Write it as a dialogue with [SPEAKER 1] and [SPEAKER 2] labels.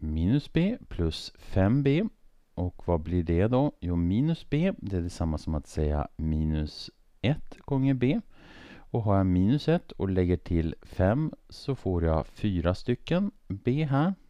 [SPEAKER 1] minus b plus 5b. Och vad blir det då? Jo, minus b, det är detsamma som att säga minus 1 gånger b. Och har jag minus 1 och lägger till 5 så får jag fyra stycken b här.